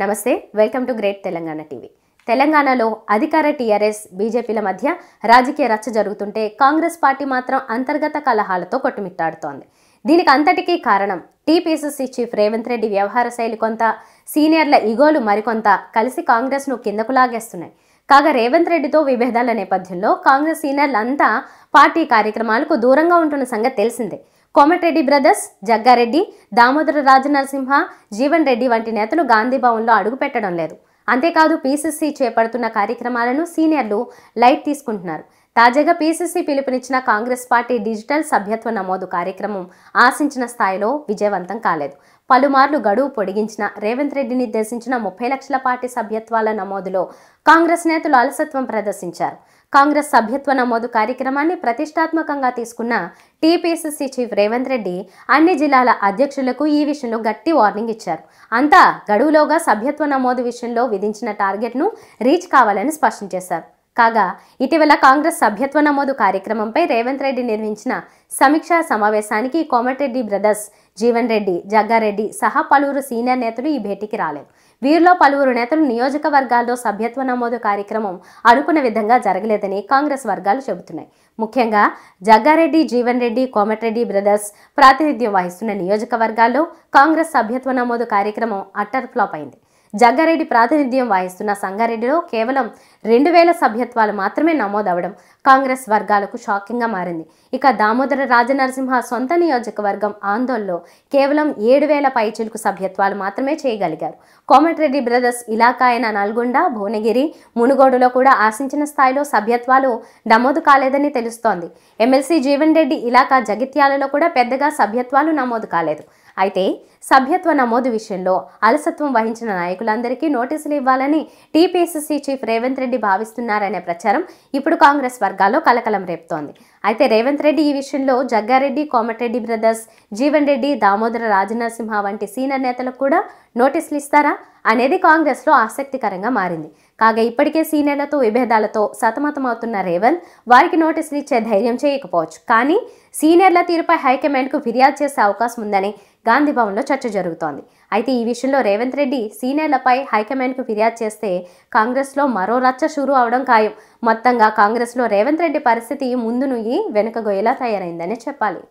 నమస్తే welcome to great Telangana TV తెలంగాణలో అధికార టీఆర్ఎస్ బీజేపీల మధ్య రాజకీయ రచ్చ జరుగుతుంటే కాంగ్రెస్ పార్టీ మాత్రం అంతర్గత కలహాలతో కొట్టుమిట్టాడుతోంది దీనికి అంతటికీ కారణం టీపీసీసీ చీఫ్ రేవంత్ రెడ్డి వ్యవహార శైలి కొంత సీనియర్ల ఇగోలు మరికొంత కలిసి కాంగ్రెస్ను కిందకు లాగేస్తున్నాయి కాగా రేవంత్ రెడ్డితో విభేదాల నేపథ్యంలో కాంగ్రెస్ సీనియర్లంతా పార్టీ కార్యక్రమాలకు దూరంగా ఉంటున్న సంగతి తెలిసిందే కోమటిరెడ్డి బ్రదర్స్ జగ్గారెడ్డి దామోదర రాజనరసింహ జీవన్ రెడ్డి వంటి నేతలు గాంధీభవన్లో అడుగుపెట్టడం లేదు అంతేకాదు పీసీసీ చేపడుతున్న కార్యక్రమాలను సీనియర్లు లైట్ తీసుకుంటున్నారు తాజాగా పీసీసీ పిలుపునిచ్చిన కాంగ్రెస్ పార్టీ డిజిటల్ సభ్యత్వ నమోదు కార్యక్రమం ఆశించిన స్థాయిలో విజయవంతం కాలేదు పలుమార్లు గడువు పొడిగించిన రేవంత్ రెడ్డి నిర్దేశించిన ముప్పై లక్షల పార్టీ సభ్యత్వాల నమోదులో కాంగ్రెస్ నేతలు అలసత్వం ప్రదర్శించారు కాంగ్రెస్ సభ్యత్వ నమోదు కార్యక్రమాన్ని ప్రతిష్టాత్మకంగా తీసుకున్న టీపీసీసీ చీఫ్ రేవంత్ రెడ్డి అన్ని జిల్లాల అధ్యక్షులకు ఈ విషయంలో గట్టి వార్నింగ్ ఇచ్చారు అంతా గడువులోగా సభ్యత్వ నమోదు విషయంలో విధించిన టార్గెట్ను రీచ్ కావాలని స్పష్టం చేశారు కాగా ఇటీవల కాంగ్రెస్ సభ్యత్వ నమోదు కార్యక్రమంపై రేవంత్ రెడ్డి నిర్వహించిన సమీక్షా సమావేశానికి కోమటిరెడ్డి బ్రదర్స్ జీవన్ రెడ్డి జగ్గారెడ్డి సహా పలువురు సీనియర్ నేతలు ఈ భేటీకి రాలేదు వీరిలో పలువురు నేతలు నియోజకవర్గాల్లో సభ్యత్వ నమోదు కార్యక్రమం అనుకున్న విధంగా జరగలేదని కాంగ్రెస్ వర్గాలు చెబుతున్నాయి ముఖ్యంగా జగ్గారెడ్డి జీవన్ రెడ్డి కోమటిరెడ్డి బ్రదర్స్ ప్రాతినిధ్యం వహిస్తున్న నియోజకవర్గాల్లో కాంగ్రెస్ సభ్యత్వ నమోదు కార్యక్రమం అట్టర్ ఫ్లాప్ అయింది జగ్గారెడ్డి ప్రాతినిధ్యం వహిస్తున్న సంగారెడ్డిలో కేవలం రెండు వేల సభ్యత్వాలు మాత్రమే నమోదవడం కాంగ్రెస్ వర్గాలకు షాకింగ్గా మారింది ఇక దామోదర రాజనరసింహ సొంత నియోజకవర్గం ఆందోళనలో కేవలం ఏడు వేల పైచిలకు సభ్యత్వాలు మాత్రమే చేయగలిగారు కోమటిరెడ్డి బ్రదర్స్ ఇలాక అయిన నల్గొండ భువనగిరి మునుగోడులో కూడా ఆశించిన స్థాయిలో సభ్యత్వాలు నమోదు కాలేదని తెలుస్తోంది ఎమ్మెల్సీ జీవన్ రెడ్డి ఇలాకా జగిత్యాలలో కూడా పెద్దగా సభ్యత్వాలు నమోదు కాలేదు అయితే సభ్యత్వ నమోదు విషయంలో అలసత్వం వహించిన నాయకులందరికీ నోటీసులు ఇవ్వాలని టీపీఎస్సీ చీఫ్ రేవంత్ రెడ్డి భావిస్తున్నారనే ప్రచారం ఇప్పుడు కాంగ్రెస్ వర్గాల్లో కలకలం రేపుతోంది అయితే రేవంత్ రెడ్డి ఈ విషయంలో జగ్గారెడ్డి కోమటిరెడ్డి బ్రదర్స్ జీవన్ రెడ్డి దామోదర రాజనరసింహ వంటి సీనియర్ నేతలకు కూడా నోటీసులు ఇస్తారా అనేది కాంగ్రెస్లో ఆసక్తికరంగా మారింది కాగా ఇప్పటికే సీనియర్లతో విభేదాలతో సతమతమవుతున్న రేవంత్ వారికి నోటీసులు ఇచ్చే ధైర్యం చేయకపోవచ్చు కానీ సీనియర్ల తీరుపై హైకమాండ్కు ఫిర్యాదు చేసే అవకాశం ఉందని గాంధీ భవన్లో చర్చ జరుగుతోంది అయితే ఈ విషయంలో రేవంత్ రెడ్డి సీనియర్లపై హైకమాండ్కు ఫిర్యాదు చేస్తే కాంగ్రెస్లో మరో రచ్చ షురు అవడం ఖాయం మొత్తంగా కాంగ్రెస్లో రేవంత్ రెడ్డి పరిస్థితి ముందు నుయ్యి వెనుకగొయ్యేలా తయారైందని చెప్పాలి